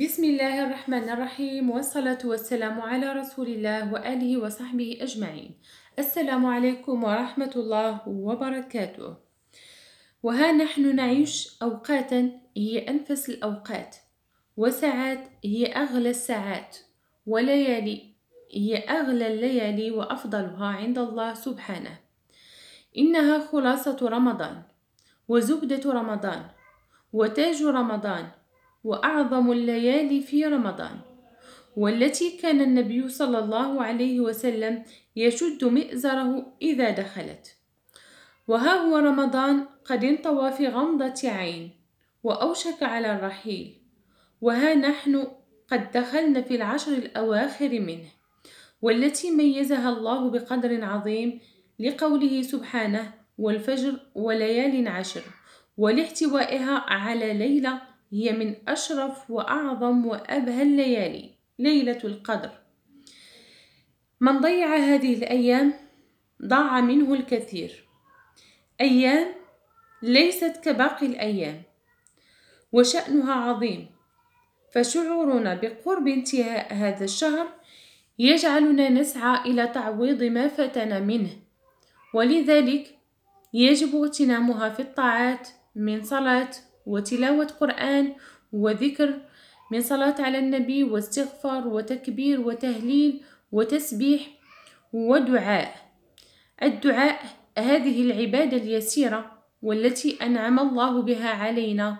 بسم الله الرحمن الرحيم والصلاة والسلام على رسول الله وآله وصحبه أجمعين السلام عليكم ورحمة الله وبركاته وها نحن نعيش أوقاتا هي أنفس الأوقات وساعات هي أغلى الساعات وليالي هي أغلى الليالي وأفضلها عند الله سبحانه إنها خلاصة رمضان وزبدة رمضان وتاج رمضان وأعظم الليالي في رمضان والتي كان النبي صلى الله عليه وسلم يشد مئزره إذا دخلت وها هو رمضان قد انطوى في غمضة عين وأوشك على الرحيل وها نحن قد دخلنا في العشر الأواخر منه والتي ميزها الله بقدر عظيم لقوله سبحانه والفجر وليال عشر ولاحتوائها على ليلة هي من أشرف وأعظم وأبهى الليالي ليلة القدر من ضيع هذه الأيام ضاع منه الكثير أيام ليست كباقي الأيام وشأنها عظيم فشعورنا بقرب انتهاء هذا الشهر يجعلنا نسعى إلى تعويض ما فاتنا منه ولذلك يجب اغتنامها في الطاعات من صلاة وتلاوة قرآن وذكر من صلاة على النبي واستغفار وتكبير وتهليل وتسبيح ودعاء الدعاء هذه العبادة اليسيرة والتي أنعم الله بها علينا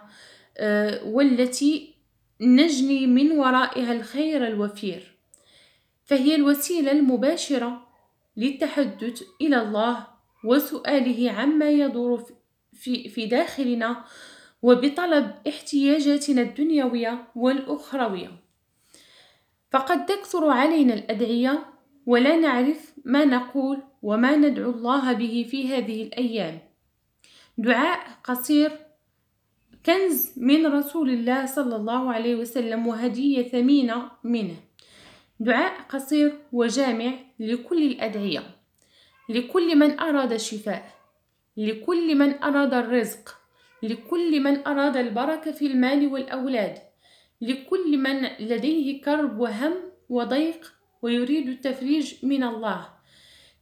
آه، والتي نجني من ورائها الخير الوفير فهي الوسيلة المباشرة للتحدث إلى الله وسؤاله عما يدور في داخلنا وبطلب احتياجاتنا الدنيوية والأخروية فقد تكثر علينا الأدعية ولا نعرف ما نقول وما ندعو الله به في هذه الأيام دعاء قصير كنز من رسول الله صلى الله عليه وسلم وهدية ثمينة منه دعاء قصير وجامع لكل الأدعية لكل من أراد الشفاء لكل من أراد الرزق لكل من أراد البركة في المال والأولاد لكل من لديه كرب وهم وضيق ويريد التفريج من الله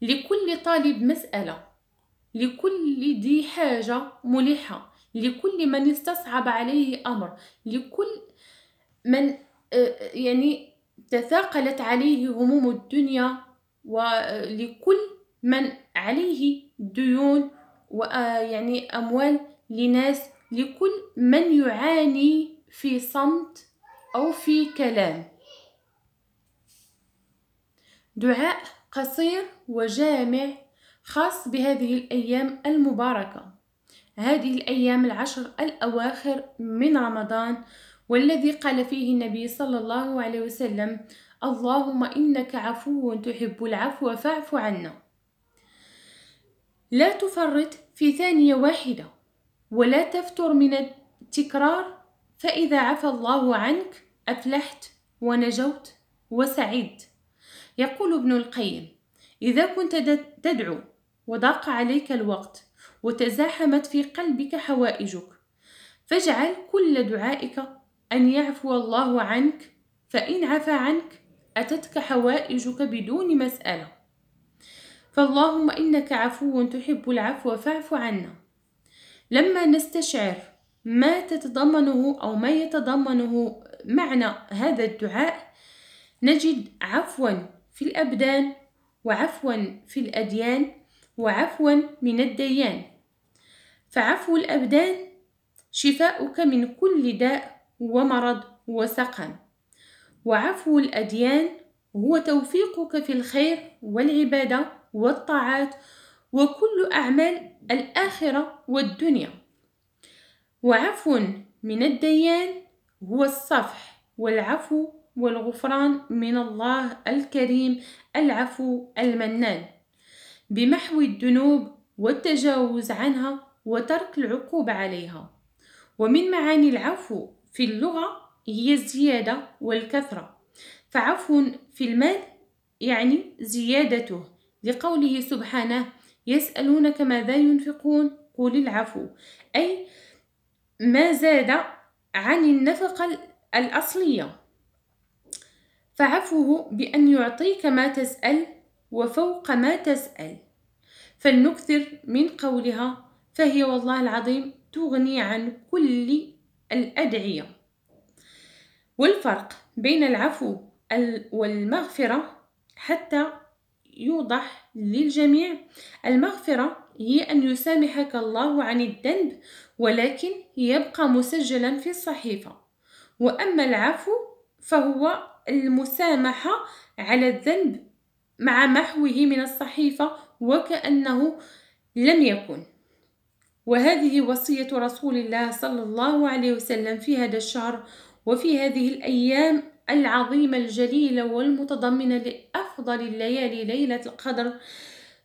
لكل طالب مسألة لكل ذي حاجة ملحة لكل من استصعب عليه أمر لكل من آه، آه، يعني تثاقلت عليه هموم الدنيا ولكل من عليه ديون ويعني آه، أموال لناس لكل من يعاني في صمت أو في كلام دعاء قصير وجامع خاص بهذه الأيام المباركة هذه الأيام العشر الأواخر من رمضان والذي قال فيه النبي صلى الله عليه وسلم اللهم إنك عفو تحب العفو فاعف عنا لا تفرط في ثانية واحدة ولا تفتر من التكرار فإذا عفى الله عنك أفلحت ونجوت وسعدت يقول ابن القيم إذا كنت تدعو وضاق عليك الوقت وتزاحمت في قلبك حوائجك فاجعل كل دعائك أن يعفو الله عنك فإن عفى عنك أتتك حوائجك بدون مسألة فاللهم إنك عفو تحب العفو فاعف عنا لما نستشعر ما تتضمنه أو ما يتضمنه معنى هذا الدعاء نجد عفوا في الأبدان وعفوا في الأديان وعفوا من الديان فعفو الأبدان شفاؤك من كل داء ومرض وسقم وعفو الأديان هو توفيقك في الخير والعبادة والطاعات وكل أعمال الآخرة والدنيا وعفو من الديان هو الصفح والعفو والغفران من الله الكريم العفو المنان بمحو الذنوب والتجاوز عنها وترك العقوبة عليها ومن معاني العفو في اللغة هي الزيادة والكثرة فعفو في المال يعني زيادته لقوله سبحانه يسألونك ماذا ينفقون قل العفو أي ما زاد عن النفقة الأصلية فعفوه بأن يعطيك ما تسأل وفوق ما تسأل فلنكثر من قولها فهي والله العظيم تغني عن كل الأدعية والفرق بين العفو والمغفرة حتى يوضح للجميع المغفرة هي أن يسامحك الله عن الذنب ولكن يبقى مسجلا في الصحيفة وأما العفو فهو المسامحة على الذنب مع محوه من الصحيفة وكأنه لم يكن وهذه وصية رسول الله صلى الله عليه وسلم في هذا الشهر وفي هذه الأيام العظيمة الجليلة والمتضمنة لأفضل الليالي ليلة القدر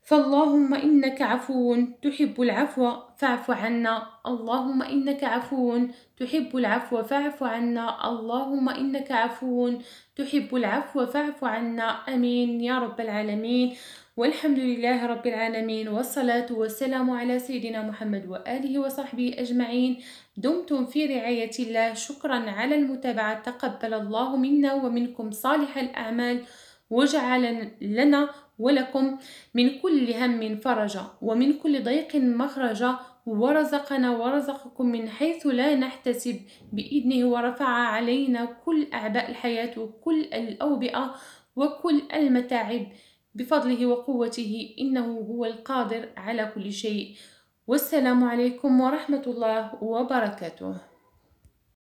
فاللهم إنك عفو تحب العفو فاعف عنا اللهم إنك عفو تحب العفو فاعف عنا اللهم إنك عفو تحب العفو فاعف عنا أمين يا رب العالمين والحمد لله رب العالمين والصلاة والسلام على سيدنا محمد وآله وصحبه أجمعين دمتم في رعاية الله شكرا على المتابعة تقبل الله منا ومنكم صالح الأعمال وجعل لنا ولكم من كل هم فرجا ومن كل ضيق مخرجا ورزقنا ورزقكم من حيث لا نحتسب بإذنه ورفع علينا كل أعباء الحياة وكل الأوبئة وكل المتاعب بفضله وقوته إنه هو القادر على كل شيء والسلام عليكم ورحمة الله وبركاته